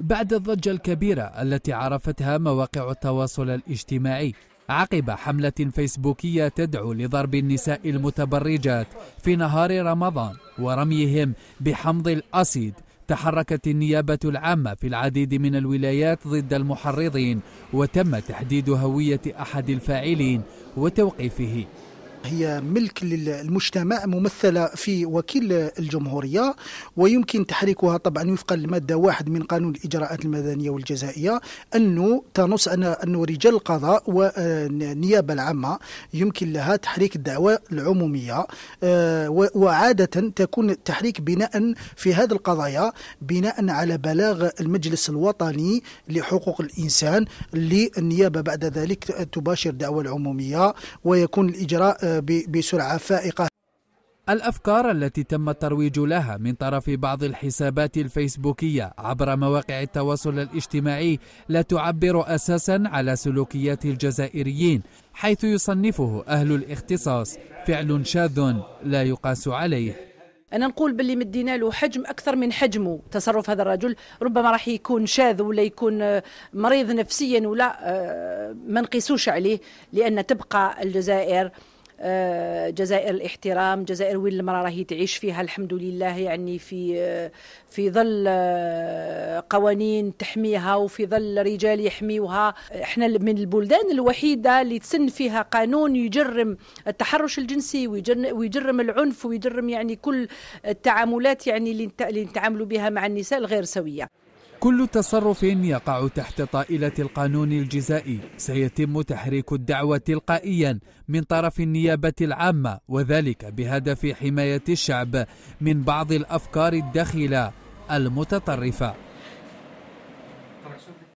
بعد الضجة الكبيرة التي عرفتها مواقع التواصل الاجتماعي عقب حملة فيسبوكية تدعو لضرب النساء المتبرجات في نهار رمضان ورميهم بحمض الأسيد تحركت النيابة العامة في العديد من الولايات ضد المحرضين وتم تحديد هوية أحد الفاعلين وتوقيفه هي ملك للمجتمع ممثلة في وكيل الجمهورية ويمكن تحريكها طبعا وفقا للمادة واحد من قانون الإجراءات المدنية والجزائية أنه تنص أنه رجال القضاء والنيابة العامة يمكن لها تحريك الدعوة العمومية آه، وعادة تكون التحريك بناء في هذه القضايا بناء على بلاغ المجلس الوطني لحقوق الإنسان للنيابة بعد ذلك تباشر دعوة العمومية ويكون الإجراء آه، بسرعة فائقة الأفكار التي تم الترويج لها من طرف بعض الحسابات الفيسبوكية عبر مواقع التواصل الاجتماعي لا تعبر أساسا على سلوكيات الجزائريين حيث يصنفه أهل الاختصاص فعل شاذ لا يقاس عليه انا نقول باللي مدينا له حجم اكثر من حجمه تصرف هذا الرجل ربما راح يكون شاذ ولا يكون آه، مريض نفسيا ولا آه، ما نقيسوش عليه لان تبقى الجزائر آه، جزائر الاحترام جزائر وين المراه راهي تعيش فيها الحمد لله يعني في آه، في ظل آه، قوانين تحميها وفي ظل رجال يحميوها احنا من البلدان الوحيده اللي تسن فيها قانون يجرم التحرش الجنسي ويجرم العنف ويجرم يعني كل التعاملات يعني اللي نتعاملوا بها مع النساء الغير سويه كل تصرف يقع تحت طائلة القانون الجزائي سيتم تحريك الدعوة تلقائيا من طرف النيابة العامة وذلك بهدف حماية الشعب من بعض الأفكار الدخيلة المتطرفة